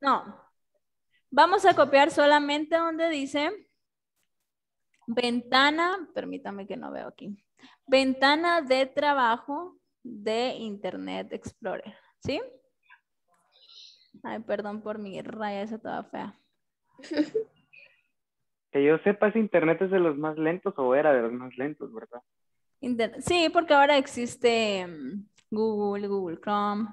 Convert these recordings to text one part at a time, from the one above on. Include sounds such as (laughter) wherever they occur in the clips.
No. Vamos a copiar solamente donde dice ventana, permítame que no veo aquí, ventana de trabajo de Internet Explorer, ¿sí? Ay, perdón por mi raya, esa toda fea. (laughs) Que yo sepa si Internet es de los más lentos o era de los más lentos, ¿verdad? sí, porque ahora existe mm, Google, Google Chrome,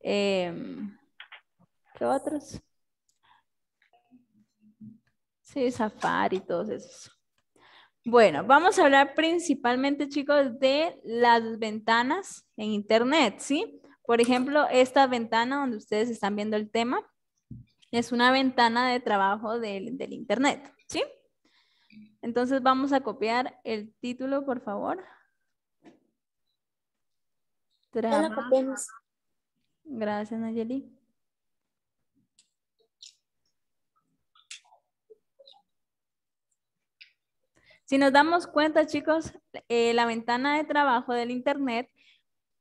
em, ¿Qué otros? Sí, Safari, todos esos. Bueno, vamos a hablar principalmente, chicos, de las ventanas en Internet, ¿sí? Por ejemplo, esta ventana donde ustedes están viendo el tema es una ventana de trabajo del, Internet, ¿sí? Entonces vamos a copiar el título, por favor. Gracias, Nayeli. Si nos damos cuenta, chicos, eh, la ventana de trabajo del Internet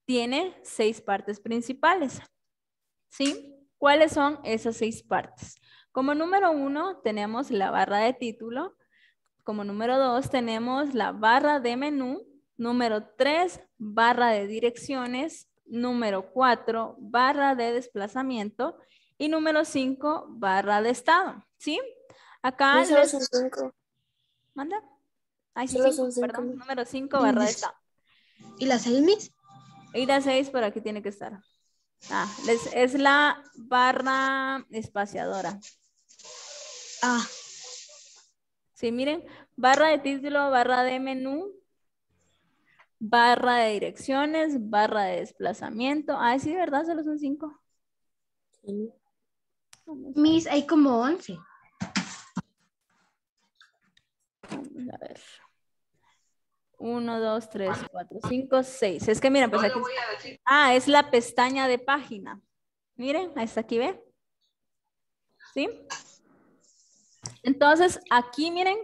tiene seis partes principales. ¿Sí? ¿Cuáles son esas seis partes? Como número uno, tenemos la barra de título. Como número dos, tenemos la barra de menú. Número tres, barra de direcciones. Número cuatro, barra de desplazamiento. Y número cinco, barra de estado. ¿Sí? Acá... cinco. ¿Manda? Ay, sí, perdón, número 5 barra esta. ¿Y la 6, Miss? Y la 6 por aquí tiene que estar. Ah, es, la barra espaciadora. Ah. Sí, miren, barra de título, barra de menú, barra de direcciones, barra de desplazamiento. ah sí, ¿verdad? Solo son 5. Sí. Miss, hay como 11. A ver. Uno, dos, tres, cuatro, cinco, seis. Es que mira, pues Ah, es la pestaña de página. Miren, está, aquí ve. ¿Sí? Entonces, aquí miren,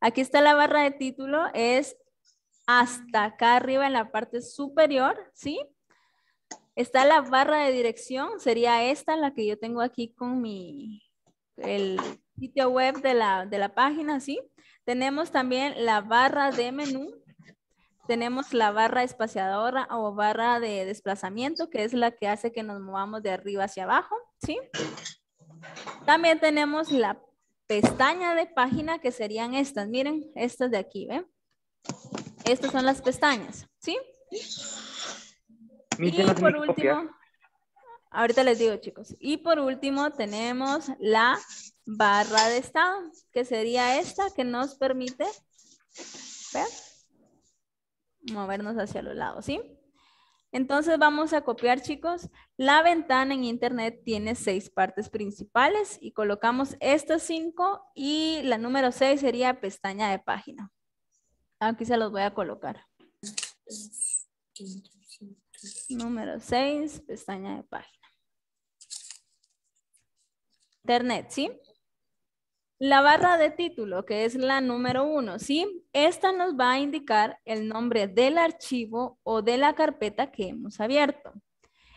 aquí está la barra de título, es hasta acá arriba en la parte superior, ¿sí? Está la barra de dirección, sería esta la que yo tengo aquí con mi, el sitio web de la, de la página, ¿sí? Tenemos también la barra de menú. Tenemos la barra espaciadora o barra de desplazamiento, que es la que hace que nos movamos de arriba hacia abajo, ¿sí? También tenemos la pestaña de página, que serían estas. Miren, estas de aquí, ¿ven? Estas son las pestañas, ¿sí? Y por último, ahorita les digo, chicos. Y por último, tenemos la barra de estado, que sería esta que nos permite ¿ver? movernos hacia los lados, ¿sí? Entonces vamos a copiar, chicos. La ventana en internet tiene seis partes principales y colocamos estas cinco y la número seis sería pestaña de página. Aquí se los voy a colocar. Número seis, pestaña de página. Internet, ¿sí? La barra de título, que es la número uno, ¿sí? Esta nos va a indicar el nombre del archivo o de la carpeta que hemos abierto.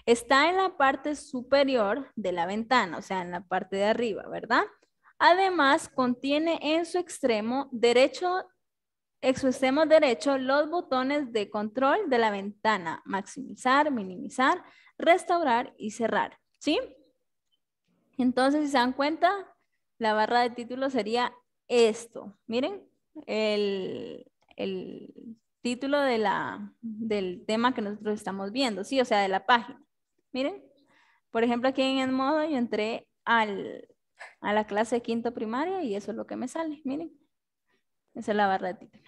Está en la parte superior de la ventana, o sea, en la parte de arriba, ¿verdad? Además, contiene en su extremo derecho, extremo derecho, los botones de control de la ventana, maximizar, minimizar, restaurar y cerrar, ¿sí? Entonces, si se dan cuenta, la barra de título sería esto. Miren, el, el título de la, del tema que nosotros estamos viendo, ¿sí? O sea, de la página. Miren, por ejemplo, aquí en el modo yo entré al, a la clase de quinto primaria y eso es lo que me sale, miren. Esa es la barra de título.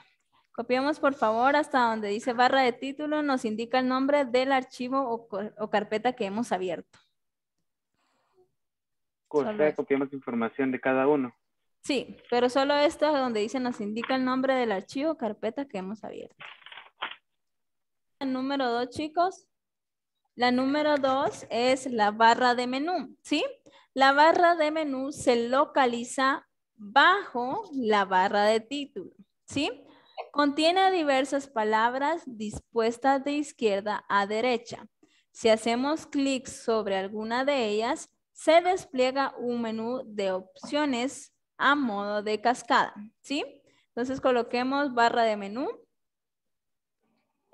Copiamos por favor hasta donde dice barra de título, nos indica el nombre del archivo o carpeta que hemos abierto copiamos información de cada uno. Sí, pero solo es donde dice nos indica el nombre del archivo carpeta que hemos abierto. La número dos, chicos. La número dos es la barra de menú, ¿sí? La barra de menú se localiza bajo la barra de título, ¿sí? Contiene diversas palabras dispuestas de izquierda a derecha. Si hacemos clic sobre alguna de ellas, se despliega un menú de opciones a modo de cascada, ¿sí? Entonces coloquemos barra de menú.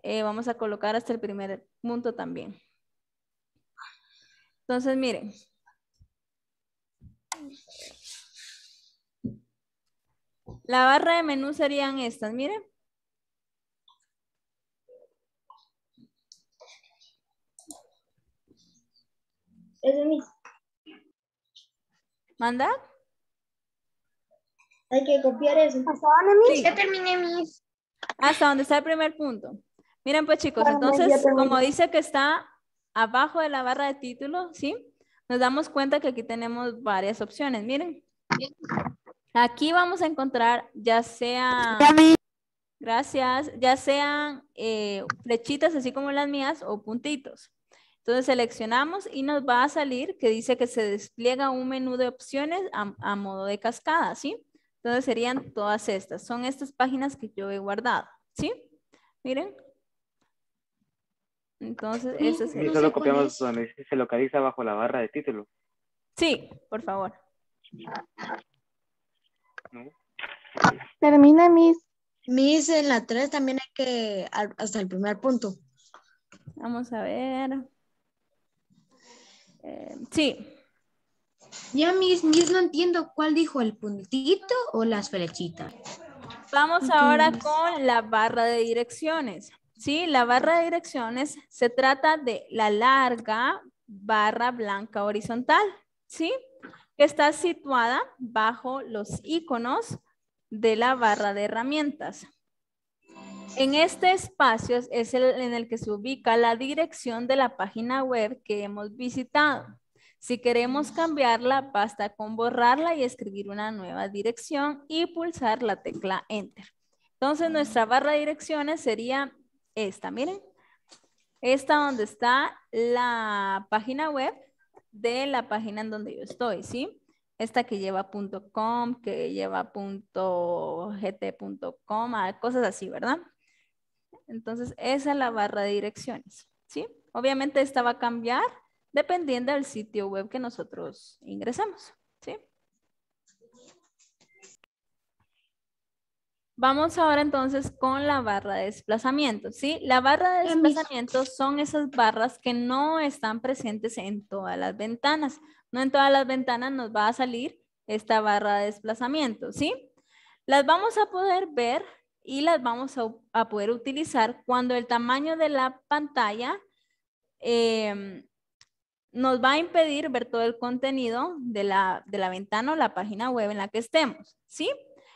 Eh, vamos a colocar hasta el primer punto también. Entonces, miren. La barra de menú serían estas, miren. Es ¿Manda? Hay que copiar eso. ¿Hasta dónde, mis? Ya terminé, mis. Hasta donde está el primer punto. Miren, pues chicos, ah, entonces, como dice que está abajo de la barra de título, ¿sí? Nos damos cuenta que aquí tenemos varias opciones. Miren. Aquí vamos a encontrar ya sea... Gracias. Ya sean eh, flechitas así como las mías o puntitos. Entonces seleccionamos y nos va a salir que dice que se despliega un menú de opciones a, modo de cascada, ¿sí? Entonces serían todas estas. Son estas páginas que yo he guardado, ¿sí? Miren. Entonces, eso es. Y solo copiamos donde se localiza bajo la barra de título. Sí, por favor. Termina, Miss. Miss, en la 3 también hay que hasta el primer punto. Vamos a ver sí. Ya, mis, mis, no entiendo cuál dijo, el puntito o las flechitas. Vamos ahora con la barra de direcciones. Sí, la barra de direcciones se trata de la larga barra blanca horizontal, ¿sí? Que está situada bajo los iconos de la barra de herramientas. En este espacio es el en el que se ubica la dirección de la página web que hemos visitado. Si queremos cambiarla, basta con borrarla y escribir una nueva dirección y pulsar la tecla Enter. Entonces nuestra barra de direcciones sería esta, miren. Esta donde está la página web de la página en donde yo estoy, ¿sí? Esta que lleva .com, que lleva .gt.com, ah, cosas así, ¿verdad? Entonces, esa es la barra de direcciones, ¿sí? Obviamente esta va a cambiar dependiendo del sitio web que nosotros ingresamos, ¿sí? Vamos ahora entonces con la barra de desplazamiento, ¿sí? La barra de desplazamiento son esas barras que no están presentes en todas las ventanas. No en todas las ventanas nos va a salir esta barra de desplazamiento, ¿sí? Las vamos a poder ver y las vamos a, poder utilizar cuando el tamaño de la pantalla em, nos va a impedir ver todo el contenido de la, ventana o la página web en la que estemos, ¿sí?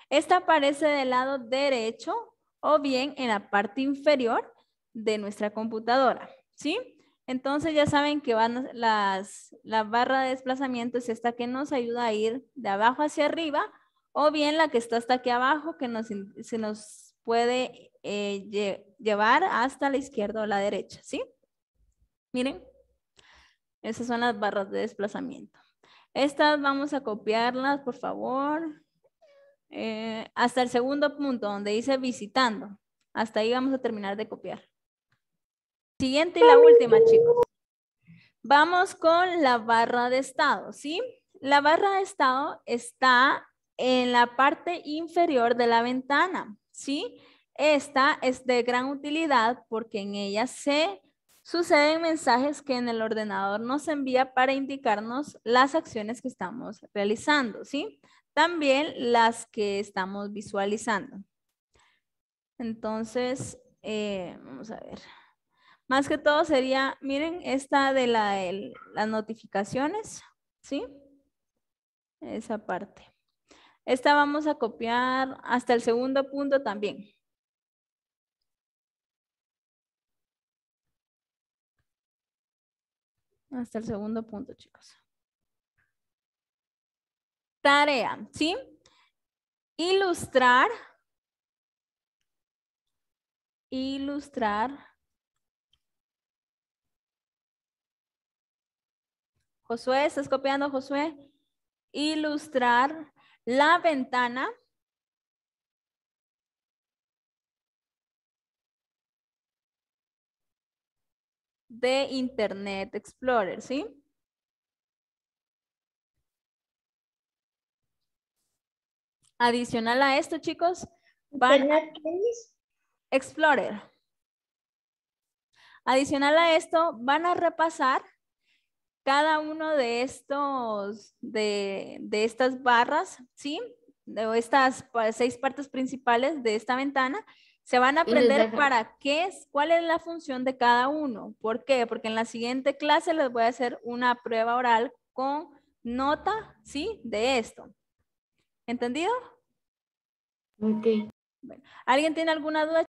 Esta aparece del lado derecho o bien en la parte inferior de nuestra computadora, ¿sí? Entonces ya saben que las, la barra de desplazamiento es esta que nos ayuda a ir de abajo hacia arriba o bien la que está hasta aquí abajo que nos, se nos puede eh, llevar hasta la izquierda o la derecha, ¿sí? Miren, esas son las barras de desplazamiento. Estas vamos a copiarlas, por favor, eh, hasta el segundo punto donde dice visitando. Hasta ahí vamos a terminar de copiar. Siguiente y la última, chicos. Vamos con la barra de estado, ¿sí? La barra de estado está en la parte inferior de la ventana, ¿sí? Esta es de gran utilidad porque en ella se suceden mensajes que en el ordenador nos envía para indicarnos las acciones que estamos realizando, ¿sí? También las que estamos visualizando. Entonces, eh, vamos a ver. Más que todo sería, miren, esta de las notificaciones, ¿sí? Esa parte. Esta vamos a copiar hasta el segundo punto también. Hasta el segundo punto, chicos. Tarea, ¿sí? Ilustrar. Ilustrar. Josué, ¿estás copiando, Josué? Ilustrar la ventana de Internet Explorer, ¿sí? Adicional a esto, chicos, van a... Explorer. Adicional a esto, van a repasar cada uno de estos, de, estas barras, ¿sí? De estas seis partes principales de esta ventana, se van a aprender para qué es, cuál es la función de cada uno. ¿Por qué? Porque en la siguiente clase les voy a hacer una prueba oral con nota, ¿sí? De esto. ¿Entendido? Ok. ¿Alguien tiene alguna duda?